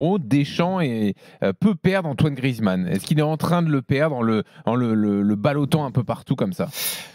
haut, Deschamps et, euh, peut perdre Antoine Griezmann Est-ce qu'il est en train de le perdre en le, en le, ballottant un peu partout comme ça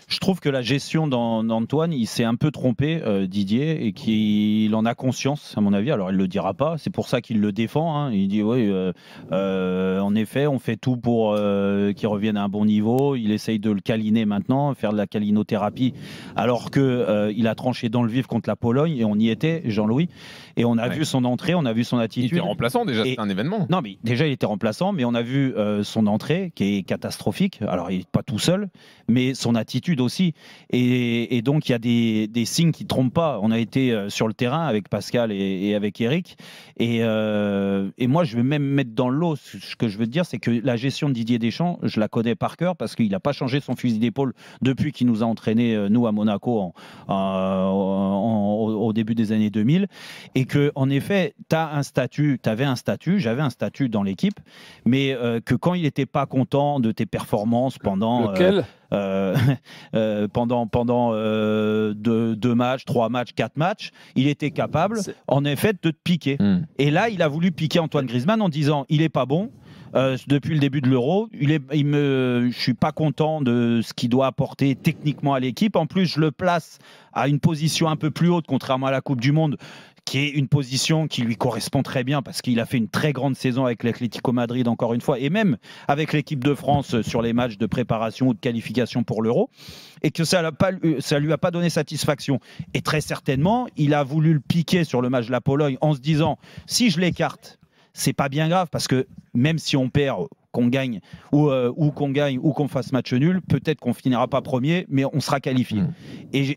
je trouve que la gestion d'Antoine, il s'est un peu trompé, euh, Didier, et qu'il en a conscience, à mon avis. Alors, il ne le dira pas, c'est pour ça qu'il le défend. Hein. Il dit, oui, euh, en effet, on fait tout pour qu'il revienne à un bon niveau. Il essaye de le caliner maintenant, faire de la calinothérapie, alors qu'il il a tranché dans le vif contre la Pologne, et on y était, Jean-Louis. Et on a vu son entrée, on a vu son attitude. Il était déjà, c'est un événement. Non, mais déjà, il était remplaçant, mais on a vu euh, son entrée qui est catastrophique. Alors, il n'est pas tout seul, mais son attitude aussi. Et, donc, il y a des, signes qui ne trompent pas. On a été euh, sur le terrain avec Pascal et, avec Eric. Euh, et, moi, je vais même mettre dans l'eau ce que je veux dire, c'est que la gestion de Didier Deschamps, je la connais par cœur parce qu'il n'a pas changé son fusil d'épaule depuis qu'il nous a entraînés, nous, à Monaco, au début des années 2000. Et que, en effet, tu as un statut, tu avais un statut, j'avais un statut dans l'équipe, mais euh, que quand il n'était pas content de tes performances pendant. Euh, euh, pendant pendant deux, deux, matchs, trois matchs, quatre matchs, il était capable, en effet, de te piquer. Hmm. Et là, il a voulu piquer Antoine Griezmann en disant il est pas bon. depuis le début de l'Euro, il est, il me, je suis pas content de ce qu'il doit apporter techniquement à l'équipe. En plus, je le place à une position un peu plus haute, contrairement à la Coupe du Monde qui est une position qui lui correspond très bien parce qu'il a fait une très grande saison avec l'Atlético Madrid encore une fois et même avec l'équipe de France sur les matchs de préparation ou de qualification pour l'Euro et que ça ne lui a pas donné satisfaction et très certainement il a voulu le piquer sur le match de la Pologne en se disant si je l'écarte c'est pas bien grave parce que même si on perd qu'on gagne euh, ou, qu'on gagne ou qu'on fasse match nul, peut-être qu'on finira pas premier, mais on sera qualifié. Mm.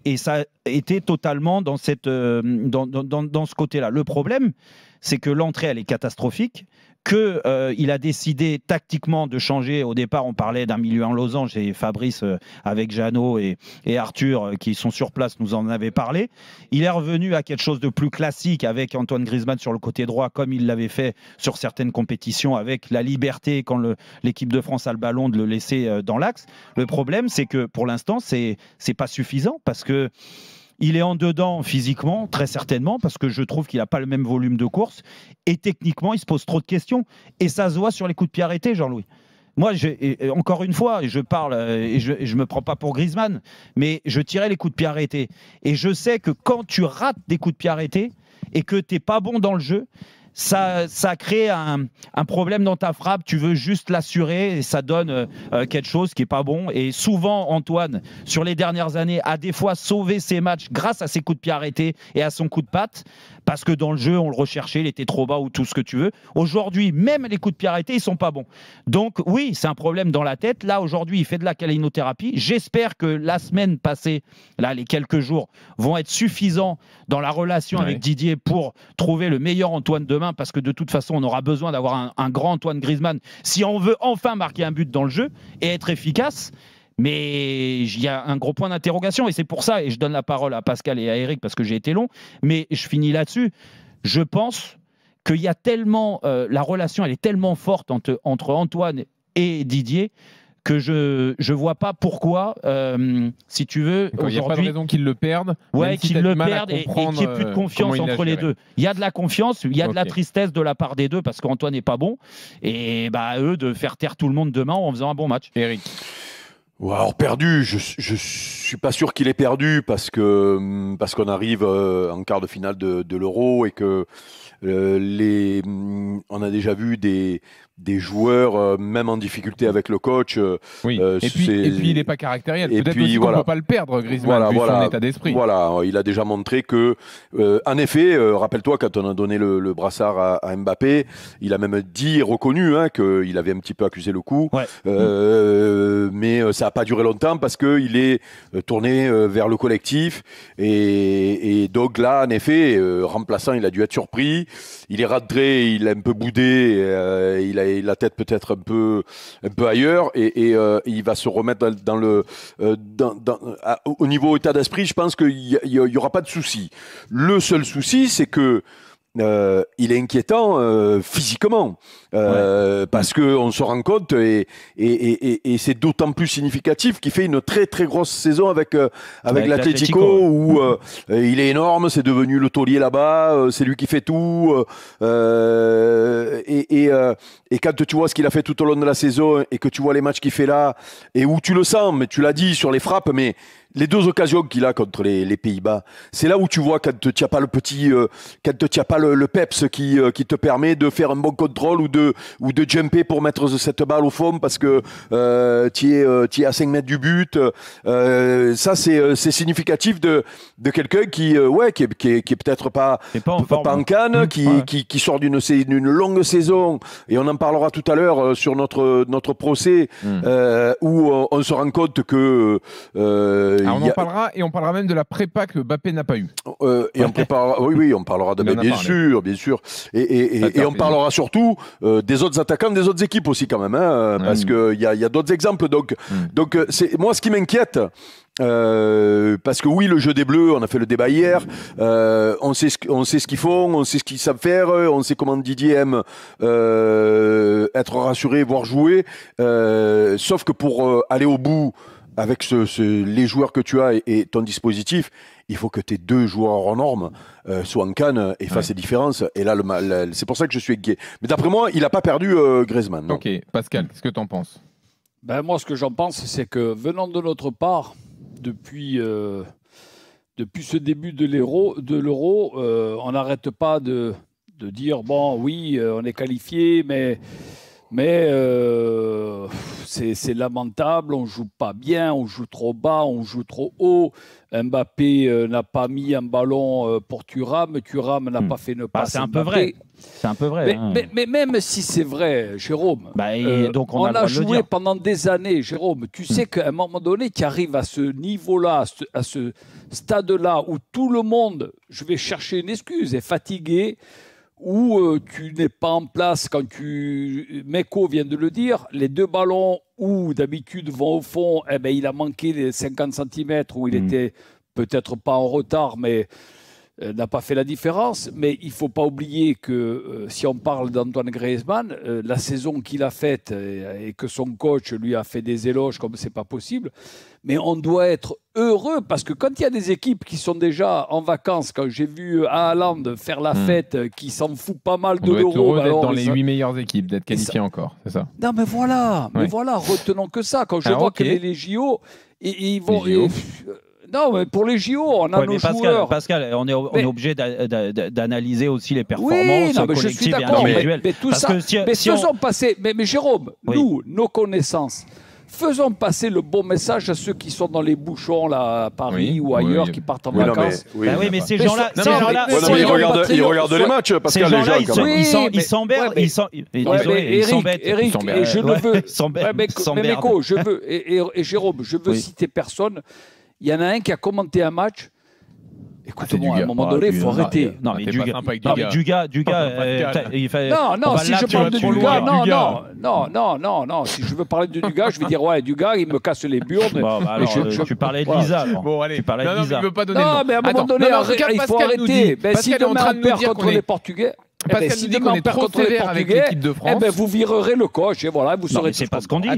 Et, ça ça était totalement dans, cette, euh, dans, dans, ce côté-là. Le problème, c'est que l'entrée, elle est catastrophique qu'il euh, a décidé tactiquement de changer. Au départ, on parlait d'un milieu en losange et Fabrice, euh, avec Jeannot et, et Arthur, euh, qui sont sur place, nous en avait parlé. Il est revenu à quelque chose de plus classique avec Antoine Griezmann sur le côté droit, comme il l'avait fait sur certaines compétitions, avec la liberté quand l'équipe de France a le ballon de le laisser dans l'axe. Le problème, c'est que pour l'instant, c'est pas suffisant parce que. Il est en dedans physiquement, très certainement, parce que je trouve qu'il n'a pas le même volume de course. Et techniquement, il se pose trop de questions. Et ça se voit sur les coups de pied arrêtés, Jean-Louis. Moi, encore une fois, euh, et je parle et je ne me prends pas pour Griezmann, mais je tirais les coups de pied arrêtés. Et je sais que quand tu rates des coups de pied arrêtés et que tu n'es pas bon dans le jeu, ça, crée un, problème dans ta frappe. Tu veux juste l'assurer et ça donne euh, euh, quelque chose qui est pas bon. Et souvent, Antoine, sur les dernières années, a des fois sauvé ses matchs grâce à ses coups de pied arrêtés et à son coup de patte parce que dans le jeu, on le recherchait, il était trop bas ou tout ce que tu veux. Aujourd'hui, même les coups de pied arrêtés, ils sont pas bons. Donc oui, c'est un problème dans la tête. Là, aujourd'hui, il fait de la calinothérapie. J'espère que la semaine passée, là, les quelques jours, vont être suffisants dans la relation avec Didier pour trouver le meilleur Antoine demain parce que de toute façon, on aura besoin d'avoir un, grand Antoine Griezmann si on veut enfin marquer un but dans le jeu et être efficace. Mais il y a un gros point d'interrogation et c'est pour ça, et je donne la parole à Pascal et à Eric parce que j'ai été long, mais je finis là-dessus. Je pense qu'il y a tellement, euh, la relation elle est tellement forte entre Antoine et Didier que je je vois pas pourquoi, euh, si tu veux, aujourd'hui. Il pas de raison qu'ils le perdent. Ouais, qu'ils le perdent et, qu'il n'y ait plus de euh, confiance entre les deux. Il y a de la confiance, il y a de la tristesse de la part des deux parce qu'Antoine n'est pas bon. Et bah, eux, de faire taire tout le monde demain en faisant un bon match. Eric. Ouais, alors perdu, je, je suis pas sûr qu'il est perdu parce que mm, parce qu'on arrive euh, en quart de finale de, de l'Euro et que euh, les mm, on a déjà vu des des joueurs euh, même en difficulté avec le coach. oui. et, puis, et, puis, il est pas caractériel. Peut-être voilà. peut pas le perdre Griezmann vu son état d'esprit. Voilà, il a déjà montré que en effet, rappelle-toi quand on a donné le, brassard à, Mbappé, il a même dit reconnu hein, qu'il avait un petit peu accusé le coup, ouais. mais ça n'a pas duré longtemps parce qu'il est euh, tourné euh, vers le collectif. Et, donc là, en effet, euh, remplaçant, il a dû être surpris. Il est radré, il est un peu boudé, il, a, la tête peut-être un peu, un peu ailleurs. Et, il va se remettre dans, le. au niveau état d'esprit, je pense qu'il n'y aura pas de souci. Le seul souci, c'est que euh, il est inquiétant euh, physiquement euh, parce que on se rend compte et, et, et, et c'est d'autant plus significatif qu'il fait une très très grosse saison avec euh, avec, avec où euh, il est énorme, c'est devenu le taulier là-bas, euh, c'est lui qui fait tout et, quand tu vois ce qu'il a fait tout au long de la saison et que tu vois les matchs qu'il fait là et où tu le sens, mais tu l'as dit sur les frappes, mais les deux occasions qu'il a contre les, Pays-Bas, c'est là où tu vois quand tu n'as pas le petit, euh, quand tu pas le, peps euh, qui, te permet de faire un bon contrôle ou de, ou de jumper pour mettre cette balle au fond parce que euh, tu es, à 5 mètres du but. ça, c'est significatif de, de quelqu'un qui, ouais, qui, est, peut-être pas, pas, en, canne, mmh. qui, sort d'une longue saison, et on en parlera tout à l'heure sur notre, notre procès, mmh. où on, on, se rend compte que ah, on en parlera et on parlera même de la prépa que Mbappé n'a pas eu. Euh, et on oui, oui, on parlera de bien sûr, bien sûr. Et, on parlera surtout euh, des autres attaquants, des autres équipes aussi quand même, hein, mm. parce qu'il y a, y a d'autres exemples. Donc, mm. donc euh, c'est moi ce qui m'inquiète. parce que oui, le jeu des Bleus, on a fait le débat hier. on sait ce, sait ce qu'ils font, on sait ce qu'ils savent faire, on sait comment Didier aime être rassuré, voire jouer. sauf que pour aller au bout avec ce, les joueurs que tu as et, ton dispositif, il faut que tes deux joueurs en norme euh, soient en canne et fassent ouais. les différences. Et là, le, c'est pour ça que je suis gay Mais d'après moi, il n'a pas perdu euh, Griezmann. Ok, Pascal, qu'est-ce que tu en penses ben, Moi, ce que j'en pense, c'est que venant de notre part, depuis, euh, depuis ce début de l'euro, de l'euro on n'arrête pas de, de, dire bon, oui, on est qualifié, mais mais euh, c'est lamentable, on joue pas bien, on joue trop bas, on joue trop haut. Mbappé euh, n'a pas mis un ballon euh, pour Thuram, Thuram n'a hmm. pas fait ne ah, pas. c'est un peu vrai. C'est un peu vrai. Mais, hein. même si c'est vrai, Jérôme, bah, donc on, a, joué pendant des années, Jérôme. Tu hmm. sais qu'à un moment donné, tu arrives à ce niveau-là, à ce stade-là, où tout le monde, je vais chercher une excuse, est fatigué où euh, tu n'es pas en place quand tu. Meko vient de le dire, les deux ballons où d'habitude vont au fond, eh ben, il a manqué les 50 cm où il hmm. était peut-être pas en retard, mais euh, n'a pas fait la différence, mais il ne faut pas oublier que euh, si on parle d'Antoine Griezmann, euh, la saison qu'il a faite et, que son coach lui a fait des éloges comme ce n'est pas possible, mais on doit être heureux parce que quand il y a des équipes qui sont déjà en vacances, quand j'ai vu Haaland faire la hmm. fête, qui s'en fout pas mal on de l'euro, d'être dans les huit meilleures équipes, d'être qualifié encore, c'est ça Non mais voilà, mais voilà, retenons que ça. Quand je ah, vois que les, JO, et, ils vont. Non, mais pour les JO, on a nos joueurs. Pascal, on est, obligé d'analyser aussi les performances collectives et individuelles. Mais, tout ça, faisons passer, mais, Jérôme, nous, nos connaissances, faisons passer le bon message à ceux qui sont dans les bouchons là, à Paris ou ailleurs qui partent en vacances. mais, oui, bah mais, ces gens-là, ils regardent, les matchs, Pascal, les gens, ils s'embêtent, ils s'embêtent, Eric, je ne veux, Méco, je veux, et Jérôme, je veux citer personne, il y en a un qui a commenté un match. Écoutez-moi, ah, à un moment donné, il ah, faut arrêter. Non, ah, mais Duga, Duga, euh, Non, non, si je parle de Duga, non, non, non, non, non, si je veux parler de Duga, je vais dire, ouais, Duga, il me casse les burnes. Bah, euh, tu parlais de Lisa. Bon, allez, non, non, veux pas donner Non, mais à un moment donné, il faut arrêter. Ben, si demain on perd eh ben, contre les Portugais... Parce eh ben, si demain on perd contre les Portugais, avec de France, vous virerez le coach et voilà, vous non, serez. C'est pas ce qu'on dit.